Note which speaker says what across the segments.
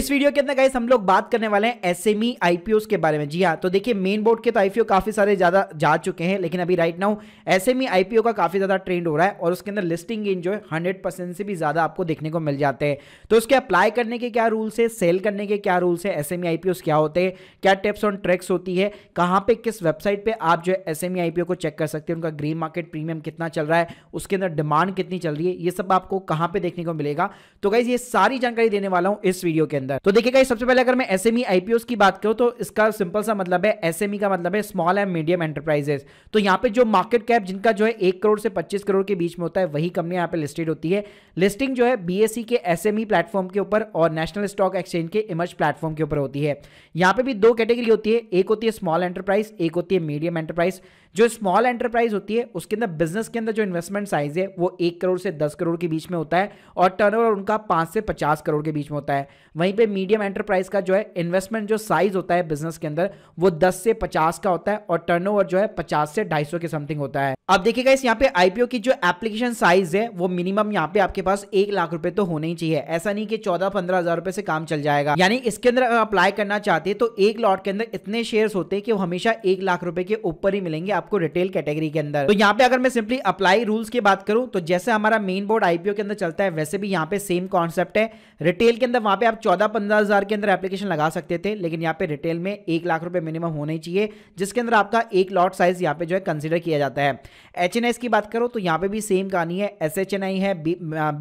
Speaker 1: इस वीडियो के अंदर गाइस हम लोग बात करने वाले हैं एसएमई आईपीओस e, के बारे में जी हाँ तो देखिए मेन बोर्ड के तो आईपीओ काफी सारे ज्यादा जा चुके हैं लेकिन अभी राइट नाउ एसएमई आईपीओ का काफी ज्यादा ट्रेंड हो रहा है और उसके अंदर लिस्टिंग गेन जो है हंड्रेड परसेंट से भी ज्यादा आपको देखने को मिल जाते हैं तो उसके अप्लाई करने के क्या रूल्स है सेल करने के क्या रूल्स है एसएमई आईपीओस क्या होते हैं क्या टिप्स ऑन ट्रैक्स होती है कहाँ पे किस वेबसाइट पर आप जो है एसएमई आईपीओ e, को चेक कर सकते हैं उनका ग्रीन मार्केट प्रीमियम कितना चल रहा है उसके अंदर डिमांड कितनी चल रही है ये सब आपको कहाँ पे देखने को मिलेगा तो गाइज ये सारी जानकारी देने वाला हूँ इस वीडियो के अंदर अंदर तो देखिएगा सबसे पहले अगर मैं एसएमई एम e, की बात करूं तो इसका सिंपल सा मतलब है एसएमई e का मतलब है स्मॉल एंड मीडियम एंटरप्राइजेस तो यहां पे जो मार्केट कैप जिनका जो है एक करोड़ से पच्चीस करोड़ के बीच में होता है वही कंपनी यहां पे लिस्टेड होती है लिस्टिंग जो है बीएससी e के एसएमई प्लेटफॉर्म के ऊपर और नेशनल स्टॉक एक्सचेंज के इमर्ज प्लेटफॉर्म के ऊपर होती है यहां पे भी दो कैटेगरी होती है एक होती है स्मॉल एंटरप्राइज एक होती है मीडियम एंटरप्राइज जो स्मॉल एंटरप्राइज होती है उसके अंदर बिजनेस के अंदर जो इन्वेस्टमेंट साइज है वो एक करोड़ से दस करोड़ के बीच में होता है और टर्नओवर उनका पांच से पचास करोड़ के बीच में होता है वहीं पर मीडियम एंटरप्राइज का जो है इन्वेस्टमेंट जो साइज होता है बिजनेस के अंदर वो दस से पचास का होता है और टर्न जो है पचास से ढाई के समथिंग होता है अब देखिएगा इस यहाँ पे आईपीओ की जो एप्लीकेशन साइज है वो मिनिमम यहाँ पे आपके पास एक लाख रुपए तो होने ही चाहिए ऐसा नहीं कि चौदह पंद्रह हजार रुपए से काम चल जाएगा यानी इसके अंदर अप्लाई करना चाहते हैं तो एक लॉट के अंदर इतने शेयर होते हैं कि वो हमेशा एक लाख रुपए के ऊपर ही मिलेंगे आपको रिटेल कैटेगरी के अंदर तो यहाँ पे अगर मैं सिंपली अप्लाई रूल्स की बात करूं तो जैसे हमारा मेन बोर्ड आईपीओ के अंदर चलता है वैसे भी यहाँ पे सेम कॉन्सेप्ट है रिटेल के अंदर वहां पे आप चौदह पंद्रह के अंदर एप्लीकेशन लगा सकते थे लेकिन यहाँ पे रिटेल में एक लाख रुपए मिनिमम होने चाहिए जिसके अंदर आपका एक लॉट साइज यहाँ पे जो है कंसिडर किया जाता है एच की बात करो तो यहाँ पे भी सेम कहानी है एस है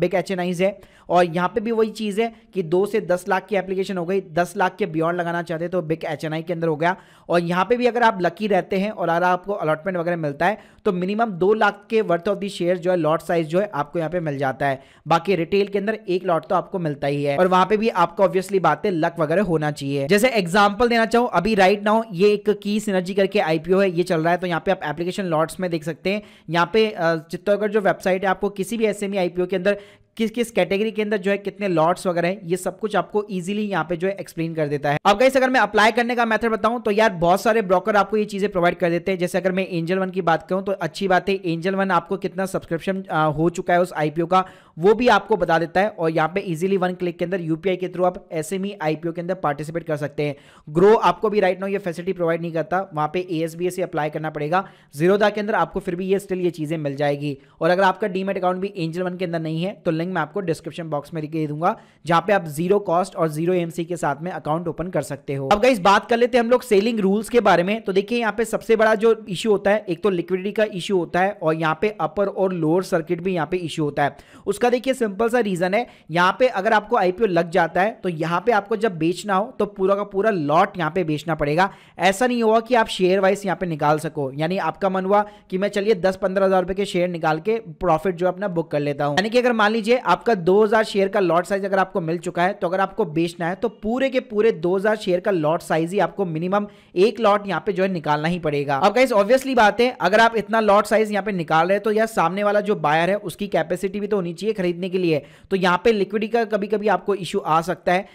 Speaker 1: बिग एच है और यहाँ पे भी वही चीज़ है कि दो से दस लाख की एप्लीकेशन हो गई दस लाख के बियॉन्ड लगाना चाहते तो बिग एच के अंदर हो गया और यहाँ पे भी अगर आप लकी रहते हैं और अगर आपको अलॉटमेंट वगैरह मिलता है तो मिनिमम दो लाख के वर्थ ऑफ दी शेयर जो है लॉट साइज जो है आपको यहाँ पे मिल जाता है बाकी रिटेल के अंदर एक लॉट तो आपको मिलता ही है और वहां पे भी आपको ऑब्वियसली बातें लक वगैरह होना चाहिए जैसे एग्जाम्पल देना चाहूँ अभी राइट नाउ ये एक की सिनर्जी करके आईपीओ है ये चल रहा है तो यहाँ पे आप एप्लीकेशन लॉट्स में देख सकते हैं यहाँ पे चित्तौड़गढ़ जो वेबसाइट है आपको किसी भी एस एम e के अंदर किस किस कैटेगरी के अंदर जो है कितने लॉट्स वगैरह है ये सब कुछ आपको इजीली यहाँ पे जो है एक्सप्लेन कर देता है अब गाइस अगर मैं अप्लाई करने का मेथड बताऊं तो यार बहुत सारे ब्रोकर आपको ये चीजें प्रोवाइड कर देते हैं जैसे अगर मैं एंजल वन की बात करूं तो अच्छी बात है एंजल वन आपको कितना सब्सक्रिप्शन हो चुका है उस आईपीओ का वो भी आपको बता देता है और यहाँ पे इजिली वन क्लिक के अंदर यूपीआई के थ्रू आप एस एम आईपीओ के अंदर पार्टिसिपेट कर सकते हैं ग्रो आपको भी राइट नाउ ये फैसिलिटी प्रोवाइड नहीं करता वहां पे एएसबीए से अप्लाई करना पड़ेगा जीरोदा के अंदर आपको फिर भी ये स्टिल ये चीजें मिल जाएगी और अगर आपका डीमेट अकाउंट भी एंजल वन के अंदर नहीं है तो लिंक लिंक मैं आपको डिस्क्रिप्शन बॉक्स में दे दूंगा जहां पे आप जीरो कॉस्ट और जीरो एमसी के साथ में अकाउंट ओपन कर सकते हो अब इस बात कर लेते हैं हम लोग सेलिंग रूल्स के बारे में तो देखिए यहाँ पे सबसे बड़ा जो इश्यू होता है एक तो लिक्विडिटी का इश्यू होता है और यहाँ पे अपर और लोअर सर्किट भी यहाँ पे इश्यू होता है उसका देखिए सिंपल सा रीजन है यहाँ पे अगर आपको आईपीओ लग जाता है तो यहाँ पे आपको जब बेचना हो तो पूरा का पूरा लॉट यहाँ पे बेचना पड़ेगा ऐसा नहीं हुआ कि आप शेयर वाइज यहाँ पे निकाल सको यानी आपका मन हुआ कि मैं चलिए दस पंद्रह हजार रुपए के शेयर निकाल के प्रॉफिट जो अपना बुक कर लेता हूँ यानी कि अगर मान लीजिए लीजिए आपका 2000 शेयर का लॉट साइज अगर आपको मिल चुका है तो अगर आपको बेचना है तो पूरे के पूरे 2000 शेयर का लॉट साइज ही आपको मिनिमम एक लॉट यहाँ पे जो है निकालना ही पड़ेगा अब गाइस ऑब्वियसली बात है अगर आप इतना लॉट साइज यहाँ पे निकाल रहे हैं तो यार सामने वाला जो बायर है उसकी कैपेसिटी भी तो होनी चाहिए खरीदने के लिए तो यहाँ पे लिक्विडी का कभी कभी आपको इश्यू आ सकता है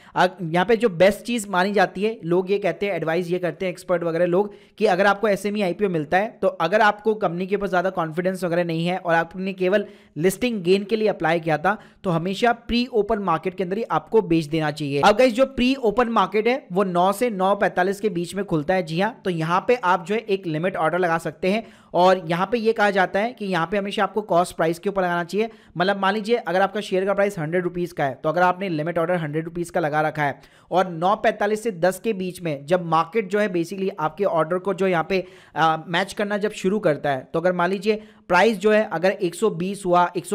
Speaker 1: यहाँ पे जो बेस्ट चीज मानी जाती है लोग ये कहते हैं एडवाइस ये करते हैं एक्सपर्ट वगैरह लोग कि अगर आपको एस एम e मिलता है तो अगर आपको कंपनी के ऊपर ज्यादा कॉन्फिडेंस वगैरह नहीं है और आपने केवल लिस्टिंग गेन के लिए अप्लाई किया जाता तो हमेशा प्री ओपन मार्केट के अंदर ही आपको बेच देना चाहिए अब गई जो प्री ओपन मार्केट है वो नौ से नौ के बीच में खुलता है जी हाँ तो यहाँ पे आप जो है एक लिमिट ऑर्डर लगा सकते हैं और यहाँ पे ये कहा जाता है कि यहाँ पे हमेशा आपको कॉस्ट प्राइस के ऊपर लगाना चाहिए मतलब मान लीजिए अगर आपका शेयर का प्राइस हंड्रेड रुपीज़ का है तो अगर आपने लिमिट ऑर्डर हंड्रेड रुपीज़ का लगा रखा है और नौ पैंतालीस से दस के बीच में जब मार्केट जो है बेसिकली आपके ऑर्डर को जो यहाँ पे आ, मैच करना जब शुरू करता है तो अगर मान लीजिए प्राइस जो है अगर एक हुआ एक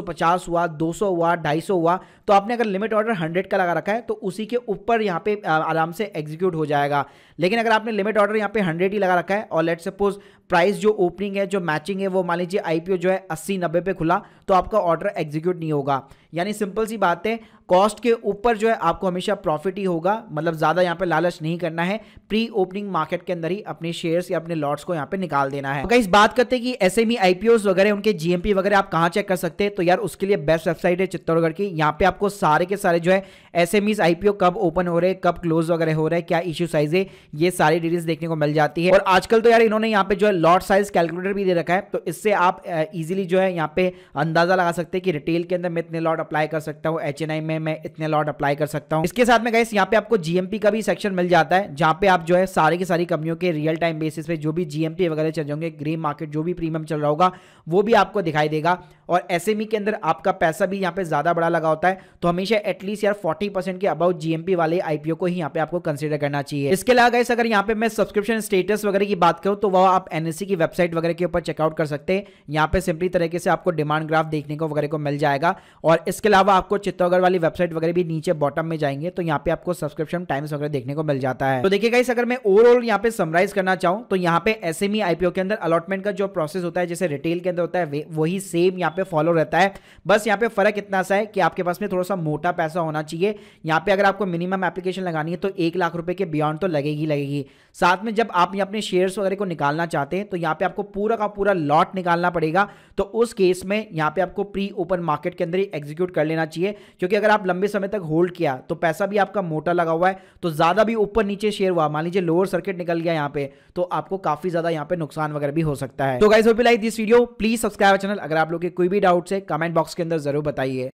Speaker 1: हुआ 200 हुआ हुआ ढाई हुआ तो आपने अगर लिमिट ऑर्डर हंड्रेड का लगा रखा है तो उसी के ऊपर यहाँ पे आराम से एग्जीक्यूट हो जाएगा लेकिन अगर आपने लिमिट ऑर्डर यहाँ पे हंड्रेड ही लगा रखा है और लेट सपोज प्राइस जो ओपनिंग है जो मैचिंग है वो मान लीजिए आईपीओ जो है अस्सी नब्बे पे खुला तो आपका ऑर्डर एग्जीक्यूट नहीं होगा यानी सिंपल सी बात है कॉस्ट के ऊपर जो है आपको हमेशा प्रॉफिट ही होगा मतलब ज़्यादा यहाँ पे लालच नहीं करना है प्री ओपनिंग मार्केट के अंदर ही अपने शेयर्स या अपने लॉट्स को यहाँ पे निकाल देना है तो इस बात करते हैं कि एस एम e, वगैरह उनके जीएमपी वगैरह आप कहाँ चेक कर सकते हैं तो यार उसके लिए बेस्ट वेबसाइट है चित्तौड़गढ़ की यहाँ पे आपको सारे के सारे जो है एस एम e, कब ओपन हो रहे कब क्लोज वगैरह हो रहे हैं क्या इश्यू साइज है ये सारी डिटेल्स देखने को मिल जाती है और आजकल तो यार इन्होंने यहाँ पे जो है लॉट साइज कैलकुलेटर भी दे रखा है तो इससे आप इजिली जो है यहाँ पे अंदाजा लगा सकते हैं कि रिटेल के अंदर मैं इतने लॉट अप्लाई कर सकता हूँ एच में मैं इतने लॉट अप्लाई कर सकता हूँ इसके साथ में गैस यहाँ पे आपको जीएमपी का भी सेक्शन मिल जाता है जहाँ पे आप जो है सारी की सारी कंपनियों के रियल टाइम बेसिस पे जो भी जीएमपी वगैरह चल जाओगे ग्रीन मार्केट जो भी प्रीमियम चल रहा होगा वो भी आपको दिखाई देगा और एस e के अंदर आपका पैसा भी यहाँ पे ज्यादा बड़ा लगा होता है तो हमेशा एटलीस्ट यार फोर्टी के अबाउट जीएमपी वाले आईपीओ को ही यहाँ पे आपको कंसिडर करना चाहिए इसके अलावा गाइस अगर यहाँ पे मैं सब्सक्रिप्शन स्टेटस वगैरह की बात करूँ तो वह आप एनएससी e की वेबसाइट वगैरह के ऊपर चेकआउट कर सकते हैं यहाँ पे सिंपली तरीके से आपको डिमांड ग्राफ देखने को वगैरह को मिल जाएगा और इसके अलावा आपको चित्तौगढ़ वाली वेबसाइट वगैरह भी नीचे बॉटम में जाएंगे तो यहाँ पे आपको सब्सक्रिप्शन टाइम्स वगैरह देखने को मिल जाता है तो देखिए गाइस अगर मैं ओवरऑल यहाँ पे समराइज करना चाहूँ तो यहाँ पे एस एम आईपीओ के अंदर अलॉटमेंट का जो प्रोसेस होता है जैसे रिटेल के अंदर होता है वही सेम यहाँ पे फॉलो रहता है बस यहाँ पे फर्क इतना सा है कि आपके पास में थोड़ा सा मोटा पैसा होना चाहिए यहाँ पे अगर आपको मिनिमम एप्लीकेशन लगानी है तो एक लाख रुपए के बियॉन्ड तो लगेगी लगेगी साथ में जब आप अपने शेयर्स वगैरह को निकालना चाहते हैं तो यहाँ पे आपको पूरा का पूरा लॉट निकालना पड़ेगा तो उस केस में यहाँ पे आपको प्री ओपन मार्केट के अंदर ही एग्जीक्यूट कर लेना चाहिए क्योंकि अगर आप लंबे समय तक होल्ड किया तो पैसा भी आपका मोटा लगा हुआ है तो ज़्यादा भी ऊपर नीचे शेयर हुआ मान लीजिए लोअर सर्किट निकल गया यहाँ पे तो आपको काफ़ी ज़्यादा यहाँ पे नुकसान वगैरह भी हो सकता है तो गाइज वो भी like this video please subscribe channel अगर आप लोग के कोई भी डाउट्स है कमेंट बॉक्स के अंदर जरूर बताइए